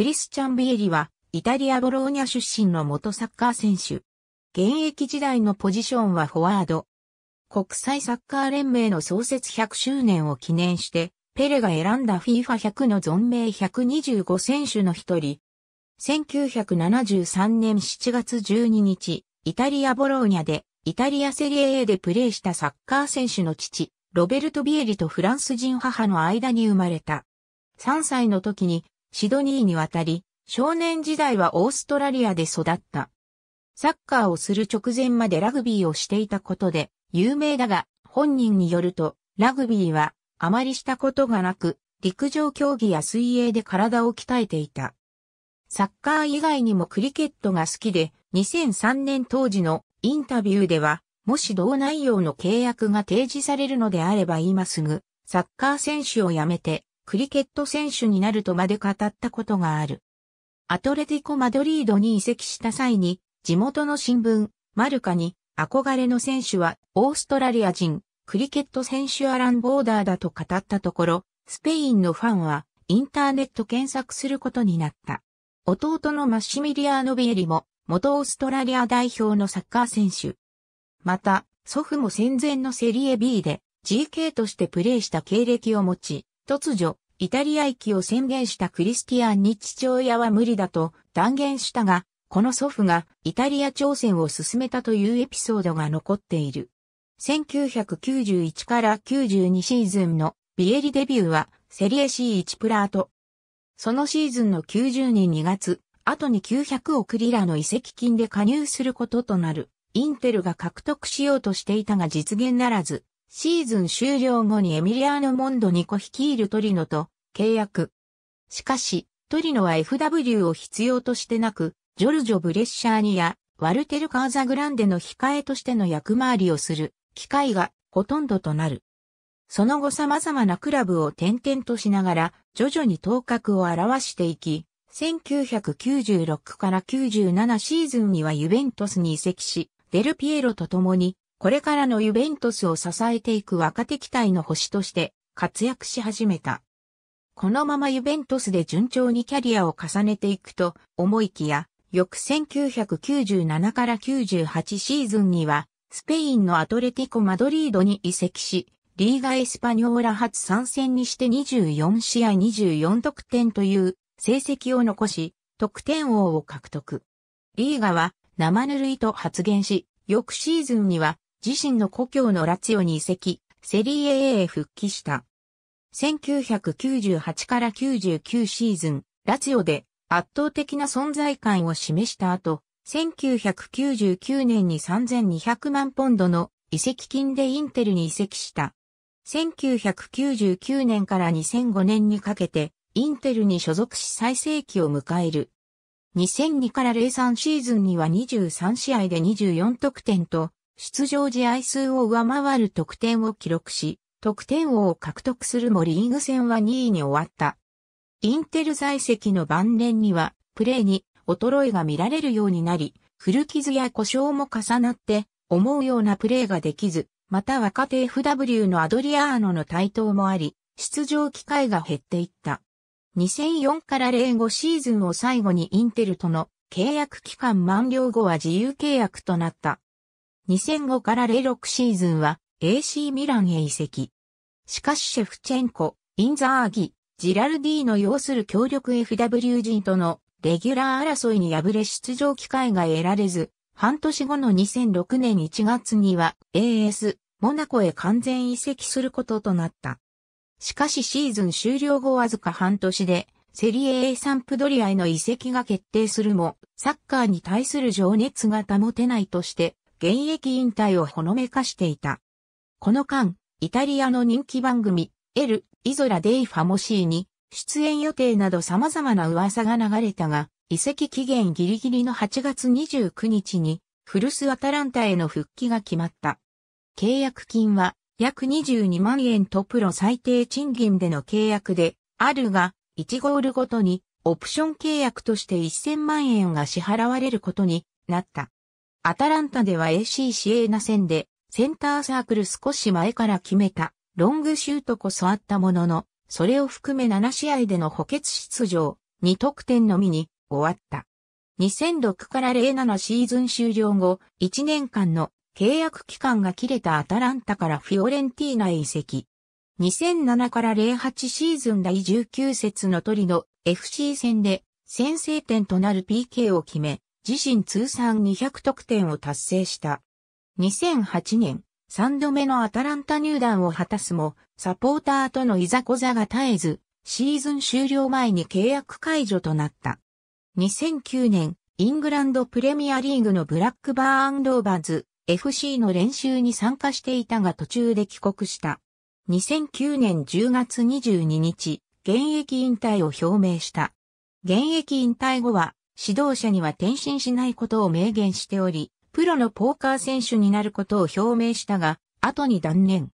クリスチャン・ビエリは、イタリア・ボローニャ出身の元サッカー選手。現役時代のポジションはフォワード。国際サッカー連盟の創設100周年を記念して、ペレが選んだ FIFA100 の存命125選手の一人。1973年7月12日、イタリア・ボローニャで、イタリアセリエ A でプレーしたサッカー選手の父、ロベルト・ビエリとフランス人母の間に生まれた。3歳の時にシドニーに渡り、少年時代はオーストラリアで育った。サッカーをする直前までラグビーをしていたことで有名だが、本人によると、ラグビーはあまりしたことがなく、陸上競技や水泳で体を鍛えていた。サッカー以外にもクリケットが好きで、2003年当時のインタビューでは、もし同内容の契約が提示されるのであれば今すぐ、サッカー選手を辞めて、クリケット選手になるとまで語ったことがある。アトレティコ・マドリードに移籍した際に、地元の新聞、マルカに、憧れの選手は、オーストラリア人、クリケット選手アラン・ボーダーだと語ったところ、スペインのファンは、インターネット検索することになった。弟のマッシミリアーノ・ビエリも、元オーストラリア代表のサッカー選手。また、祖父も戦前のセリエ B で GK としてプレーした経歴を持ち、突如、イタリア行きを宣言したクリスティアンに父親は無理だと断言したが、この祖父がイタリア朝鮮を進めたというエピソードが残っている。1991から92シーズンのビエリデビューはセリエ C1 プラート。そのシーズンの90年2月、後に900億リラの移籍金で加入することとなる、インテルが獲得しようとしていたが実現ならず、シーズン終了後にエミリアーノ・モンドニコ率いるトリノと契約。しかし、トリノは FW を必要としてなく、ジョルジョ・ブレッシャーニやワルテル・カーザグランデの控えとしての役回りをする機会がほとんどとなる。その後様々なクラブを転々としながら徐々に頭角を表していき、1996から97シーズンにはユベントスに移籍し、デルピエロと共にこれからのユベントスを支えていく若手期待の星として活躍し始めた。このままユベントスで順調にキャリアを重ねていくと思いきや、翌1997から98シーズンには、スペインのアトレティコ・マドリードに移籍し、リーガ・エスパニョーラ初参戦にして24試合24得点という成績を残し、得点王を獲得。リーガは生ぬるいと発言し、翌シーズンには自身の故郷のラツィオに移籍、セリエ A へ復帰した。1998から99シーズン、ラツィオで圧倒的な存在感を示した後、1999年に3200万ポンドの移籍金でインテルに移籍した。1999年から2005年にかけて、インテルに所属し最盛期を迎える。2002から03シーズンには23試合で24得点と、出場試合数を上回る得点を記録し、得点王を獲得するもリーグ戦は2位に終わった。インテル在籍の晩年には、プレーに衰えが見られるようになり、古傷や故障も重なって、思うようなプレーができず、また若手 FW のアドリアーノの台頭もあり、出場機会が減っていった。2004から05シーズンを最後にインテルとの契約期間満了後は自由契約となった。2005から06シーズンは AC ミランへ移籍。しかしシェフチェンコ、インザーギ、ジラルディの要する協力 FW 人とのレギュラー争いに敗れ出場機会が得られず、半年後の2006年1月には AS、モナコへ完全移籍することとなった。しかしシーズン終了後わずか半年で、セリエ A サンプドリアへの移籍が決定するも、サッカーに対する情熱が保てないとして、現役引退をほのめかしていた。この間、イタリアの人気番組、エル・イゾラ・デイ・ファモシーに、出演予定など様々な噂が流れたが、移籍期限ギリギリの8月29日に、フルス・アタランタへの復帰が決まった。契約金は約22万円とプロ最低賃金での契約で、あるが、1ゴールごとにオプション契約として1000万円が支払われることになった。アタランタでは AC シエーナ戦で、センターサークル少し前から決めた、ロングシュートこそあったものの、それを含め7試合での補欠出場、2得点のみに終わった。2006から07シーズン終了後、1年間の契約期間が切れたアタランタからフィオレンティーナへ移籍。2007から08シーズン第19節のトリノ FC 戦で先制点となる PK を決め、自身通算200得点を達成した。2008年、3度目のアタランタ入団を果たすも、サポーターとのいざこざが絶えず、シーズン終了前に契約解除となった。2009年、イングランドプレミアリーグのブラックバーンローバーズ FC の練習に参加していたが途中で帰国した。2009年10月22日、現役引退を表明した。現役引退後は指導者には転身しないことを明言しており、プロのポーカー選手になることを表明したが、後に断念。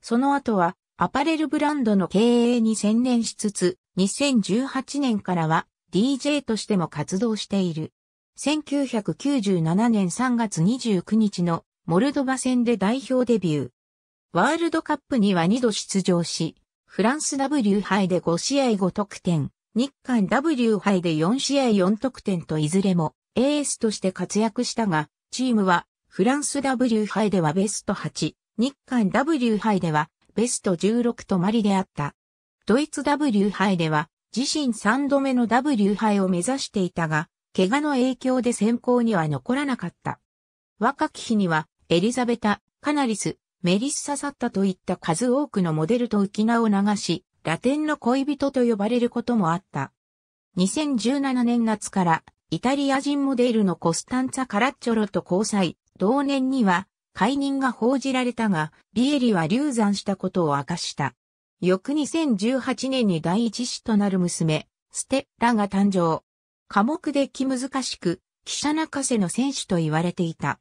その後は、アパレルブランドの経営に専念しつつ、2018年からは DJ としても活動している。1997年3月29日のモルドバ戦で代表デビュー。ワールドカップには2度出場し、フランス W 杯で5試合5得点、日韓 W 杯で4試合4得点といずれもエースとして活躍したが、チームはフランス W 杯ではベスト8、日韓 W 杯ではベスト16とマリであった。ドイツ W 杯では自身3度目の W 杯を目指していたが、怪我の影響で選考には残らなかった。若き日にはエリザベタ、カナリス、メリッサ・サッタといった数多くのモデルと浮き名を流し、ラテンの恋人と呼ばれることもあった。2017年夏からイタリア人モデルのコスタンツァ・カラッチョロと交際、同年には解任が報じられたが、ビエリは流産したことを明かした。翌2018年に第一子となる娘、ステッラが誕生。科目で気難しく、記者泣かせの選手と言われていた。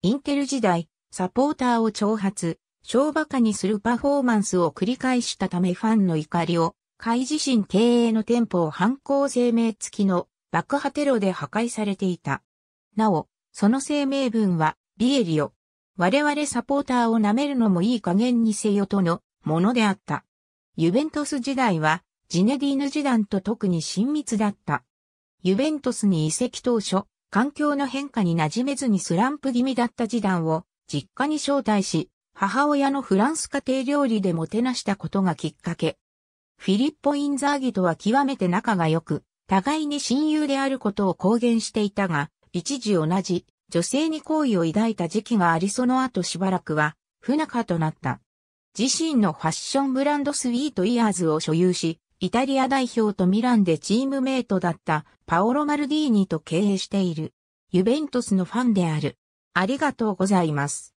インテル時代、サポーターを挑発、小馬鹿にするパフォーマンスを繰り返したためファンの怒りを、海自身経営の店舗を犯行声明付きの爆破テロで破壊されていた。なお、その声明文は、リエリオ。我々サポーターを舐めるのもいい加減にせよとのものであった。ユベントス時代は、ジネディーヌ時代と特に親密だった。ユベントスに移籍当初、環境の変化に馴染めずにスランプ気味だった時代を実家に招待し、母親のフランス家庭料理でもてなしたことがきっかけ。フィリッポ・インザーギとは極めて仲が良く、互いに親友であることを公言していたが、一時同じ女性に好意を抱いた時期がありその後しばらくは不仲となった。自身のファッションブランドスイートイヤーズを所有し、イタリア代表とミランでチームメイトだったパオロ・マルディーニと経営している。ユベントスのファンである。ありがとうございます。